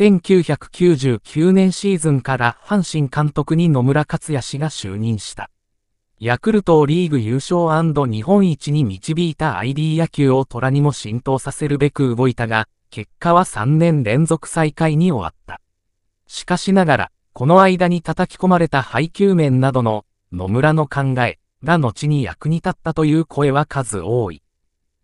1999年シーズンから阪神監督に野村克也氏が就任した。ヤクルトをリーグ優勝日本一に導いた ID 野球を虎にも浸透させるべく動いたが、結果は3年連続再開に終わった。しかしながら、この間に叩き込まれた配球面などの野村の考えが後に役に立ったという声は数多い。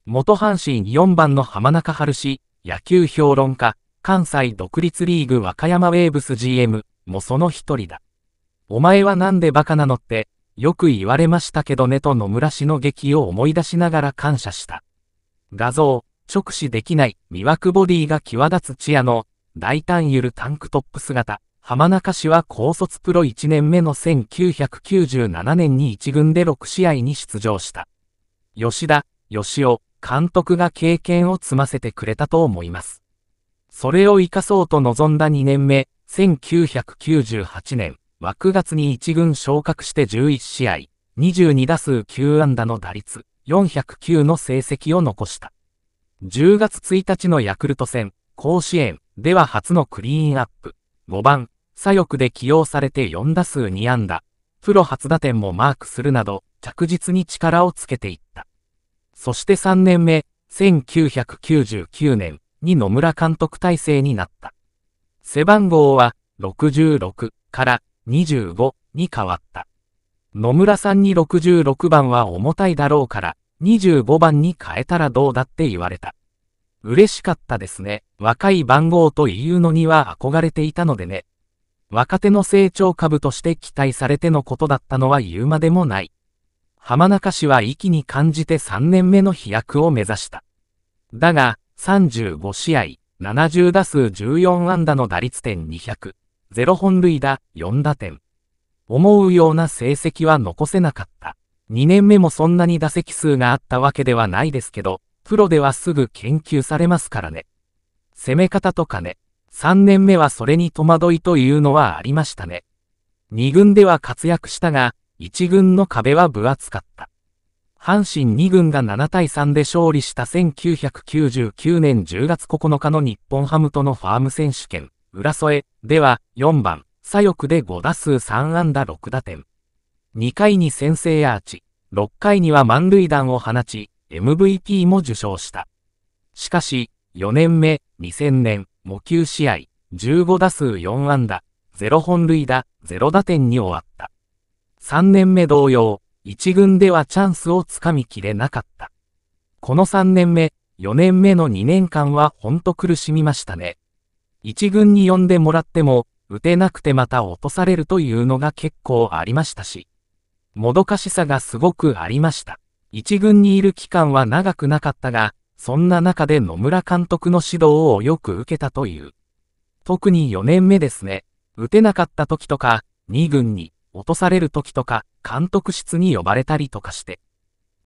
元阪神4番の浜中春氏、野球評論家、関西独立リーグ和歌山ウェーブス GM もその一人だ。お前はなんでバカなのって、よく言われましたけどねと野村氏の劇を思い出しながら感謝した。画像、直視できない、魅惑ボディが際立つチアの、大胆ゆるタンクトップ姿、浜中氏は高卒プロ1年目の1997年に1軍で6試合に出場した。吉田、吉尾、監督が経験を積ませてくれたと思います。それを生かそうと望んだ2年目、1998年、枠月に1軍昇格して11試合、22打数9安打の打率、409の成績を残した。10月1日のヤクルト戦、甲子園では初のクリーンアップ、5番、左翼で起用されて4打数2安打、プロ初打点もマークするなど、着実に力をつけていった。そして3年目、1999年、に野村監督体制になった。背番号は66から25に変わった。野村さんに66番は重たいだろうから25番に変えたらどうだって言われた。嬉しかったですね。若い番号というのには憧れていたのでね。若手の成長株として期待されてのことだったのは言うまでもない。浜中氏は息に感じて3年目の飛躍を目指した。だが、35試合、70打数14安打の打率点200、0本塁打4打点。思うような成績は残せなかった。2年目もそんなに打席数があったわけではないですけど、プロではすぐ研究されますからね。攻め方とかね。3年目はそれに戸惑いというのはありましたね。2軍では活躍したが、1軍の壁は分厚かった。阪神2軍が7対3で勝利した1999年10月9日の日本ハムとのファーム選手権、浦添では4番、左翼で5打数3安打6打点。2回に先制アーチ、6回には満塁弾を放ち、MVP も受賞した。しかし、4年目、2000年、模球試合、15打数4安打、0本塁打、0打点に終わった。3年目同様、一軍ではチャンスをつかみきれなかった。この3年目、4年目の2年間はほんと苦しみましたね。一軍に呼んでもらっても、打てなくてまた落とされるというのが結構ありましたし、もどかしさがすごくありました。一軍にいる期間は長くなかったが、そんな中で野村監督の指導をよく受けたという。特に4年目ですね。打てなかった時とか、2軍に落とされる時とか、監督室に呼ばれたりとかして。